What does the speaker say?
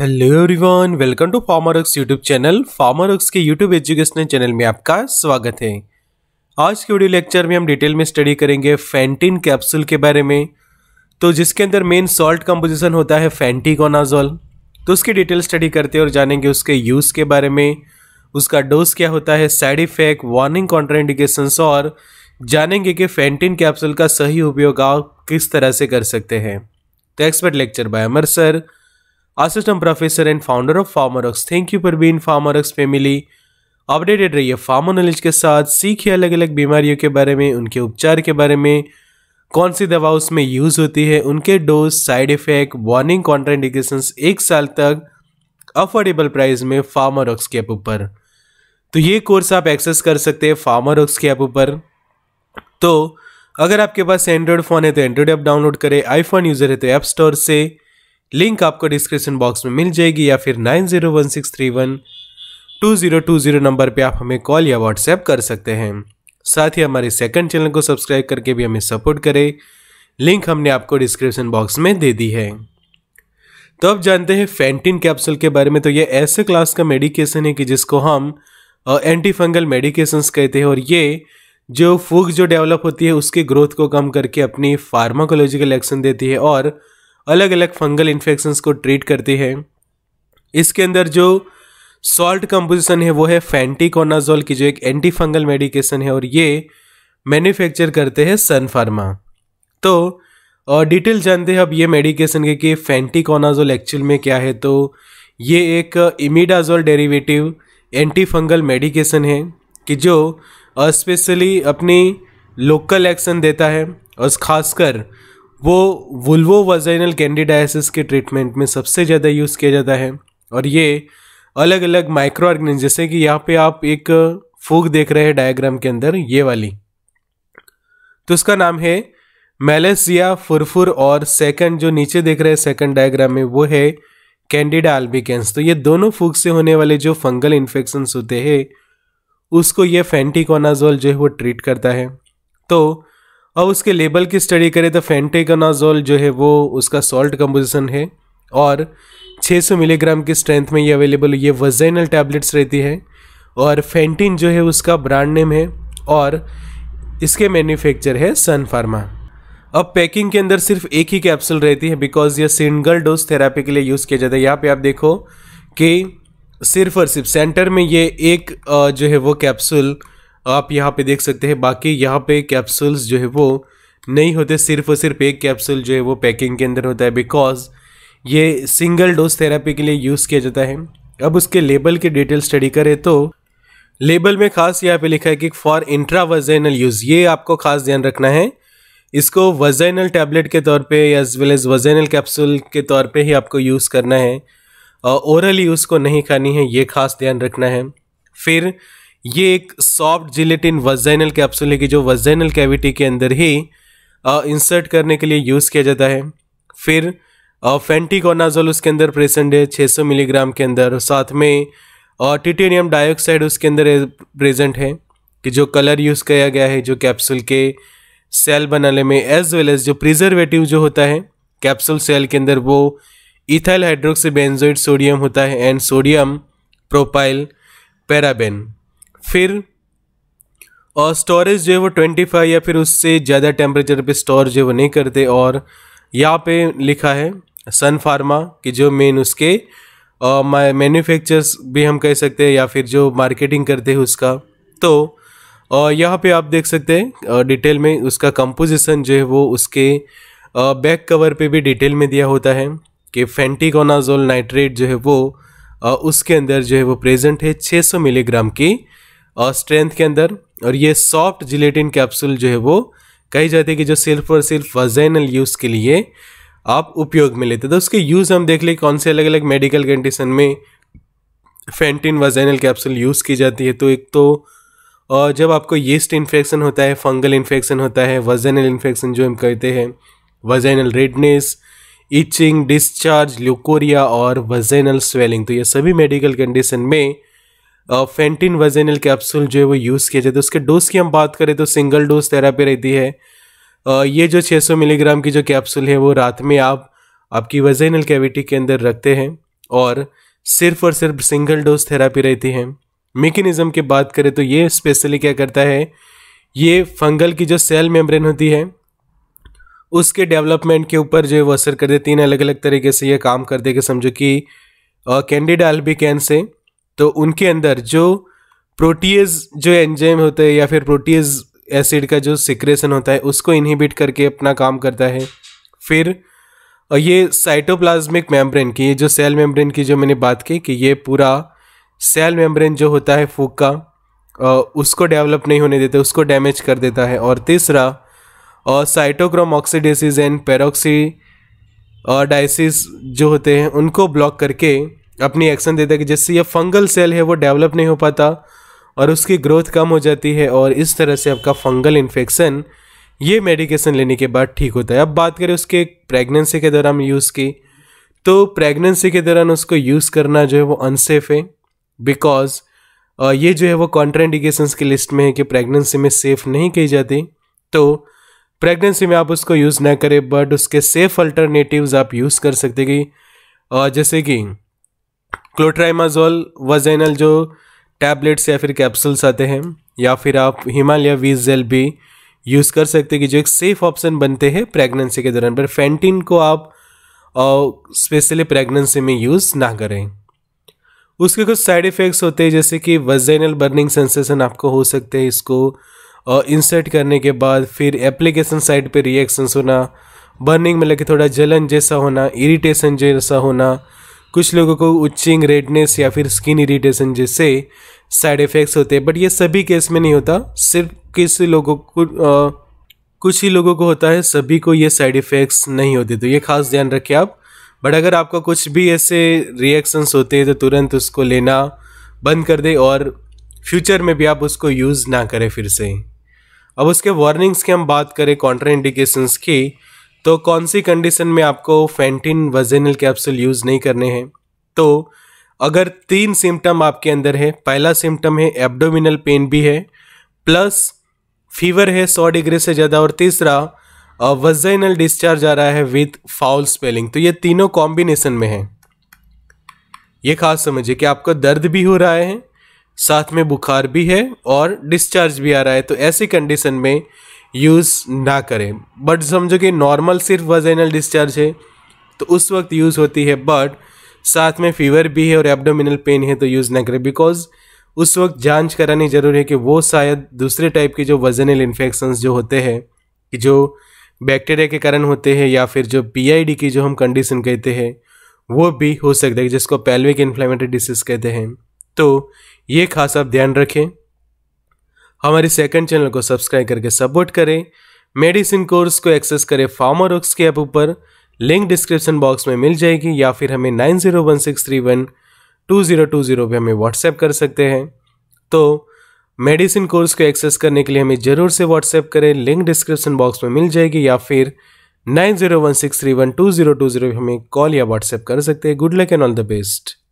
hello everyone welcome to farmer X YouTube channel farmer X के YouTube educational channel में आपका स्वागत है आज के वीडियो लेक्चर में हम डिटेल में स्टडी करेंगे फैंटीन कैप्सूल के बारे में तो जिसके अंदर मेन सॉल्ट कंपोजिशन होता है फैंटिकोनाजोल तो उसकी डिटेल स्टडी करते हैं और जानेंगे उसके यूज़ के बारे में उसका डोज क्या होता है साइड इफेक्ट वार्निंग कॉन्ट्राइंडिकेशन और जानेंगे कि फैंटिन कैप्सूल का सही उपयोग आप किस तरह से कर सकते हैं तो expert lecture by Amar sir assistant professor and founder of Pharmarx thank you for being Pharmarx family updated रहिए फार्मा नॉलेज के साथ सीखिए अलग अलग बीमारियों के बारे में उनके उपचार के बारे में कौन सी दवा उसमें यूज़ होती है उनके dose side effect warning contraindication एक साल तक अफोर्डेबल प्राइस में फार्मारॉक्स के ऐप ऊपर तो ये कोर्स आप एक्सेस कर सकते हैं फार्मारॉक्स के ऐप ऊपर तो अगर आपके पास एंड्रॉयड फ़ोन है तो एंड्रॉयड ऐप डाउनलोड करें आईफोन यूज़र है तो ऐप स्टोर से लिंक आपको डिस्क्रिप्शन बॉक्स में मिल जाएगी या फिर nine zero one six three one two zero two zero number पे आप हमें कॉल या व्हाट्सएप कर सकते हैं साथ ही हमारे सेकंड चैनल को सब्सक्राइब करके भी हमें सपोर्ट करें लिंक हमने आपको डिस्क्रिप्शन बॉक्स में दे दी है तो अब जानते हैं फेंटिन कैप्सूल के बारे में तो ये ऐसे क्लास का मेडिकेशन है कि जिसको हम एंटी फंगल मेडिकेशंस कहते हैं और ये जो फूक जो डेवलप होती है उसके ग्रोथ को कम करके अपनी फार्माकोलॉजिकल एक्शन देती है और अलग अलग फंगल इन्फेक्शंस को ट्रीट करती है इसके अंदर जो सॉल्ट कंपोजिशन है वो है फैंटिकोनाजोल की जो एक एंटी फंगल मेडिकेशन है और ये मैन्युफैक्चर करते हैं सन फार्मा तो और डिटेल जानते हैं अब ये मेडिकेशन के कि फैंटिकोनाजोल एक्चुअल में क्या है तो ये एक imidazole derivative antifungal medication है कि जो स्पेशली अपनी लोकल एक्शन देता है और ख़ासकर वो वुल्वो वजाइनल कैंडिडाइसिस के ट्रीटमेंट में सबसे ज़्यादा यूज़ किया जाता है और ये अलग अलग माइक्रो ऑर्गेनिज जैसे कि यहाँ पे आप एक फूक देख रहे हैं डायग्राम के अंदर ये वाली तो उसका नाम है मेलेसिया फुरफुर और सेकंड जो नीचे देख रहे हैं सेकंड डायग्राम में वो है कैंडिडा अल्बिकेंस तो ये दोनों फूक से होने वाले जो फंगल इन्फेक्शंस होते हैं उसको ये फेंटिकोनाजोल जो है वो ट्रीट करता है तो और उसके लेबल की स्टडी करें तो फेंटेगनाजोल जो है वो उसका सॉल्ट कम्पोजिशन है और 600 मिलीग्राम की स्ट्रेंथ में ये अवेलेबल ये वजैनल टैबलेट्स रहती है और फेंटिन जो है उसका ब्रांड नेम है और इसके मैन्युफैक्चर है सन फार्मा अब पैकिंग के अंदर सिर्फ एक ही कैप्सूल रहती है बिकॉज यह सिंगल डोज थेरापी के लिए यूज़ किया जाता है यहाँ पे आप देखो कि सिर्फ और सिर्फ सेंटर में ये एक जो है वो कैप्सूल आप यहाँ पे देख सकते हैं बाकी यहाँ पे कैप्सूल्स जो है वो नहीं होते सिर्फ और सिर्फ एक कैप्सूल जो है वो पैकिंग के अंदर होता है बिकॉज ये सिंगल डोज थेरेपी के लिए यूज़ किया जाता है अब उसके लेबल की डिटेल स्टडी करें तो लेबल में खास यहाँ पे लिखा है कि फॉर इंट्रावजाइनल यूज़ ये आपको खास ध्यान रखना है इसको वजाइनल टैबलेट के तौर पे as well as vaginal capsule के तौर पे ही आपको यूज़ करना है और यूज़ उसको नहीं खानी है ये खास ध्यान रखना है फिर ये एक सॉफ्ट जिलेटिन वजाइनल कैप्सूल है कि जो वजैनल कैविटी के अंदर ही इंसर्ट करने के लिए यूज़ किया जाता है फिर फेंटिकोनाजोल उसके अंदर प्रेजेंट है 600 मिलीग्राम के अंदर साथ में टिटेनियम डाइऑक्साइड उसके अंदर प्रेजेंट है कि जो कलर यूज़ किया गया है जो कैप्सूल के सेल बनाने में एज वेल एज जो प्रिजर्वेटिव जो होता है कैप्सूल सेल के अंदर वो इथाइल हाइड्रोक्सी सोडियम होता है एंड सोडियम प्रोपाइल पैराबेन फिर और स्टोरेज जो है वो ट्वेंटी फाइव या फिर उससे ज़्यादा टेम्परेचर पे स्टोर जो है वो नहीं करते और यहाँ पे लिखा है सन फार्मा कि जो मेन उसके मैन्युफैक्चर्स भी हम कह सकते हैं या फिर जो मार्केटिंग करते हैं उसका तो और यहाँ पे आप देख सकते हैं डिटेल में उसका कंपोजिशन जो है वो उसके बैक कवर पे भी डिटेल में दिया होता है कि फेंटिकोनाजोल नाइट्रेट जो है वो उसके अंदर जो है वो प्रेजेंट है 600 मिलीग्राम की और स्ट्रेंथ के अंदर और ये सॉफ्ट जिलेटिन कैप्सूल जो है वो कही जाती है कि जो सिर्फ और सिर्फ वजैनल यूज़ के लिए आप उपयोग में लेते तो उसके यूज़ हम देख लें कौन से अलग अलग मेडिकल कंडीशन में फेंटिन वजैनल कैप्सूल यूज़ की जाती है तो एक तो और जब आपको यीस्ट इन्फेक्शन होता है फंगल इन्फेक्शन होता है वजैनल इन्फेक्शन जो हम कहते हैं vaginal redness itching discharge leucorrhoea और वजैनल स्वेलिंग तो ये सभी मेडिकल कंडीशन में फेंटिन वजेनल कैप्सूल जो है वो यूज़ किया जाता है उसके डोज की हम बात करें तो सिंगल डोज थेरापी रहती है ये जो 600 मिलीग्राम की जो कैप्सूल है वो रात में आप आपकी वजेनल कैविटी के अंदर रखते हैं और सिर्फ और सिर्फ सिंगल डोज थेरापी रहती है मेकेनिज़म की बात करें तो ये स्पेशली क्या करता है ये फंगल की जो सेल मेम्ब्रेन होती है उसके डेवलपमेंट के ऊपर जो है वो असर करते तीन अलग अलग तरीके से ये काम करते कि समझो कि कैंडिड एल्बिकैन से तो उनके अंदर जो प्रोटीज जो एंजाइम होते हैं या फिर प्रोटीज एसिड का जो सिक्रेशन होता है उसको इनहिबिट करके अपना काम करता है फिर ये साइटोप्लाज्मिक मेम्ब्रेन की ये जो सेल मेम्ब्रेन की जो मैंने बात की कि ये पूरा सेल मेम्ब्रेन जो होता है फूक का उसको डेवलप नहीं होने देते उसको डैमेज कर देता है और तीसरा cytochrome oxidases and peroxidases जो होते हैं उनको ब्लॉक करके अपनी एक्शन देता है कि जिससे ये फंगल सेल है वो डेवलप नहीं हो पाता और उसकी ग्रोथ कम हो जाती है और इस तरह से आपका फंगल इन्फेक्शन ये मेडिकेशन लेने के बाद ठीक होता है अब बात करें उसके प्रेगनेंसी के दौरान यूज़ की तो प्रेगनेंसी के दौरान उसको यूज़ करना जो है वो अनसेफ है बिकॉज ये जो है वो कॉन्ट्राइंडिकेशंस की लिस्ट में है कि प्रेगनेंसी में सेफ़ नहीं की जाती तो प्रेगनेंसी में आप उसको यूज़ ना करें बट उसके सेफ अल्टरनेटिव्स आप यूज़ कर सकते कि जैसे कि क्लोट्राइमाजोल वजैनल जो टैबलेट्स या फिर कैप्सूल्स आते हैं या फिर आप हिमालय वीज जेल भी यूज़ कर सकते हैं कि जो एक सेफ ऑप्शन बनते हैं प्रेगनेंसी के दौरान पर फैंटीन को आप स्पेशली प्रेगनेंसी में यूज़ ना करें उसके कुछ साइड इफ़ेक्ट्स होते हैं जैसे कि वजैनल बर्निंग सेंसेशन आपको हो सकते हैं इसको इंसर्ट करने के बाद फिर एप्लीकेशन साइड पे रिएक्शंस होना बर्निंग मतलब कि थोड़ा जलन जैसा होना इरिटेशन जैसा होना कुछ लोगों को उच्चिंग रेडनेस या फिर स्किन इरिटेशन जैसे साइड इफ़ेक्ट्स होते हैं बट ये सभी केस में नहीं होता सिर्फ किस लोगों को आ, कुछ ही लोगों को होता है सभी को ये साइड इफ़ेक्ट्स नहीं होते तो ये खास ध्यान रखें आप बट अगर आपका कुछ भी ऐसे रिएक्शंस होते हैं तो तुरंत उसको लेना बंद कर दे और फ्यूचर में भी आप उसको यूज़ ना करें फिर से अब उसके वार्निंग्स की हम बात करें कॉन्ट्रा इंडिकेशंस की तो कौन सी कंडीशन में आपको फेंटिन वजेनल कैप्सूल यूज़ नहीं करने हैं तो अगर तीन सिम्टम आपके अंदर है पहला सिम्टम है एब्डोमिनल पेन भी है प्लस फीवर है सौ डिग्री से ज़्यादा और तीसरा वजेनल डिस्चार्ज आ रहा है विथ फाउल स्पेलिंग तो ये तीनों कॉम्बिनेशन में है ये खास समझिए कि आपको दर्द भी हो रहा है साथ में बुखार भी है और डिस्चार्ज भी आ रहा है तो ऐसी कंडीशन में यूज़ ना करें बट समझो कि नॉर्मल सिर्फ वजाइनल डिस्चार्ज है तो उस वक्त यूज़ होती है बट साथ में फीवर भी है और एब्डोमिनल पेन है तो यूज़ ना करें बिकॉज उस वक्त जांच करानी ज़रूरी है कि वो शायद दूसरे टाइप के जो वजनल इन्फेक्शन जो होते हैं कि जो बैक्टीरिया के कारण होते हैं या फिर जो पी की जो हम कंडीशन कहते हैं वो भी हो सकता है जिसको पैल्विक इन्फ्लेमेटरी डिसीज़ कहते हैं तो ये खास आप ध्यान रखें हमारे सेकंड चैनल को सब्सक्राइब करके सपोर्ट करें मेडिसिन कोर्स को एक्सेस करें फार्मा के ऐप ऊपर लिंक डिस्क्रिप्शन बॉक्स में मिल जाएगी या फिर हमें nine zero one six three one two zero two zero पर हमें व्हाट्सएप कर सकते हैं तो मेडिसिन कोर्स को एक्सेस करने के लिए हमें ज़रूर से व्हाट्सएप करें लिंक डिस्क्रिप्शन बॉक्स में मिल जाएगी या फिर nine zero one six three one two zero two zero हमें कॉल या व्हाट्सएप कर सकते हैं good luck and all the best